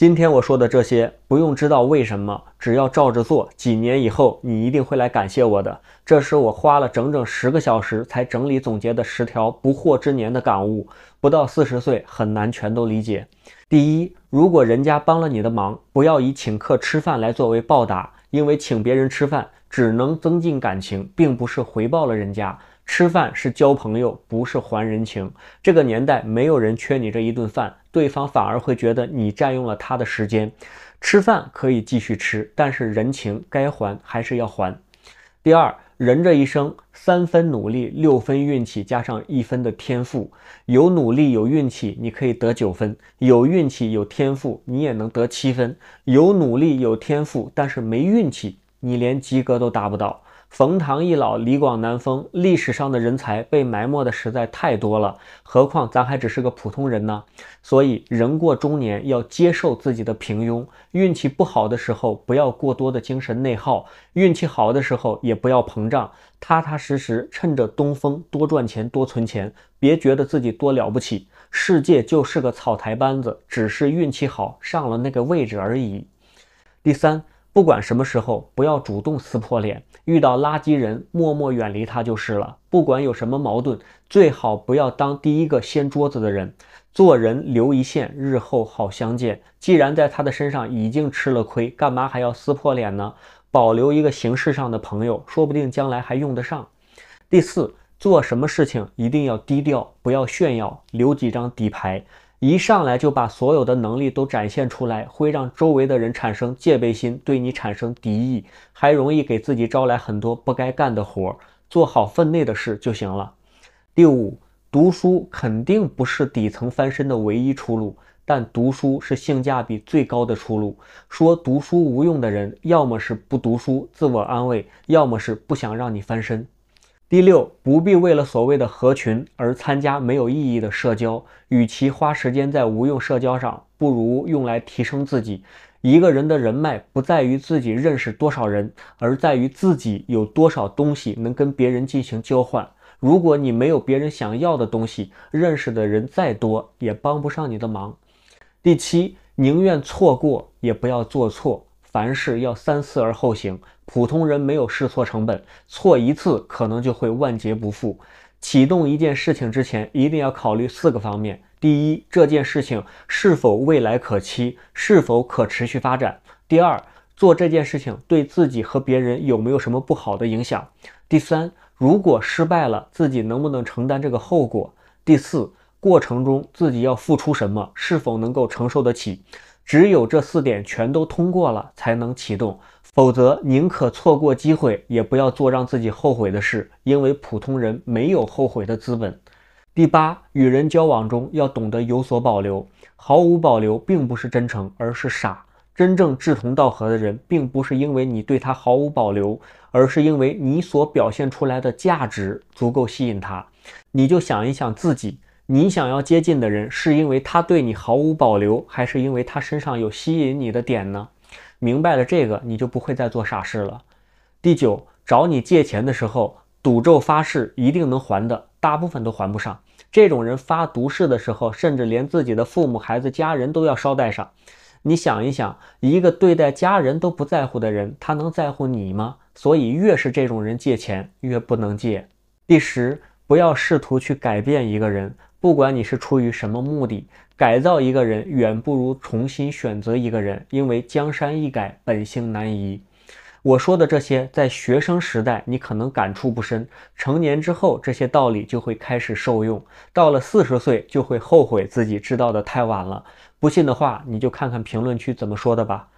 今天我说的这些不用知道为什么，只要照着做，几年以后你一定会来感谢我的。这是我花了整整十个小时才整理总结的十条不惑之年的感悟，不到四十岁很难全都理解。第一，如果人家帮了你的忙，不要以请客吃饭来作为报答，因为请别人吃饭只能增进感情，并不是回报了人家。吃饭是交朋友，不是还人情。这个年代没有人缺你这一顿饭。对方反而会觉得你占用了他的时间，吃饭可以继续吃，但是人情该还还是要还。第二，人这一生三分努力，六分运气，加上一分的天赋。有努力有运气，你可以得九分；有运气有天赋，你也能得七分；有努力有天赋，但是没运气，你连及格都达不到。冯唐易老，李广难封。历史上的人才被埋没的实在太多了，何况咱还只是个普通人呢。所以，人过中年要接受自己的平庸，运气不好的时候不要过多的精神内耗，运气好的时候也不要膨胀，踏踏实实趁着东风多赚钱多存钱，别觉得自己多了不起。世界就是个草台班子，只是运气好上了那个位置而已。第三。不管什么时候，不要主动撕破脸。遇到垃圾人，默默远离他就是了。不管有什么矛盾，最好不要当第一个掀桌子的人。做人留一线，日后好相见。既然在他的身上已经吃了亏，干嘛还要撕破脸呢？保留一个形式上的朋友，说不定将来还用得上。第四，做什么事情一定要低调，不要炫耀，留几张底牌。一上来就把所有的能力都展现出来，会让周围的人产生戒备心，对你产生敌意，还容易给自己招来很多不该干的活儿。做好分内的事就行了。第五，读书肯定不是底层翻身的唯一出路，但读书是性价比最高的出路。说读书无用的人，要么是不读书自我安慰，要么是不想让你翻身。第六，不必为了所谓的合群而参加没有意义的社交。与其花时间在无用社交上，不如用来提升自己。一个人的人脉不在于自己认识多少人，而在于自己有多少东西能跟别人进行交换。如果你没有别人想要的东西，认识的人再多也帮不上你的忙。第七，宁愿错过，也不要做错。凡事要三思而后行。普通人没有试错成本，错一次可能就会万劫不复。启动一件事情之前，一定要考虑四个方面：第一，这件事情是否未来可期，是否可持续发展；第二，做这件事情对自己和别人有没有什么不好的影响；第三，如果失败了，自己能不能承担这个后果；第四，过程中自己要付出什么，是否能够承受得起。只有这四点全都通过了，才能启动。否则，宁可错过机会，也不要做让自己后悔的事。因为普通人没有后悔的资本。第八，与人交往中要懂得有所保留。毫无保留并不是真诚，而是傻。真正志同道合的人，并不是因为你对他毫无保留，而是因为你所表现出来的价值足够吸引他。你就想一想自己。你想要接近的人，是因为他对你毫无保留，还是因为他身上有吸引你的点呢？明白了这个，你就不会再做傻事了。第九，找你借钱的时候赌咒发誓一定能还的，大部分都还不上。这种人发毒誓的时候，甚至连自己的父母、孩子、家人都要捎带上。你想一想，一个对待家人都不在乎的人，他能在乎你吗？所以，越是这种人借钱，越不能借。第十，不要试图去改变一个人。不管你是出于什么目的，改造一个人远不如重新选择一个人，因为江山易改，本性难移。我说的这些，在学生时代你可能感触不深，成年之后这些道理就会开始受用，到了四十岁就会后悔自己知道的太晚了。不信的话，你就看看评论区怎么说的吧。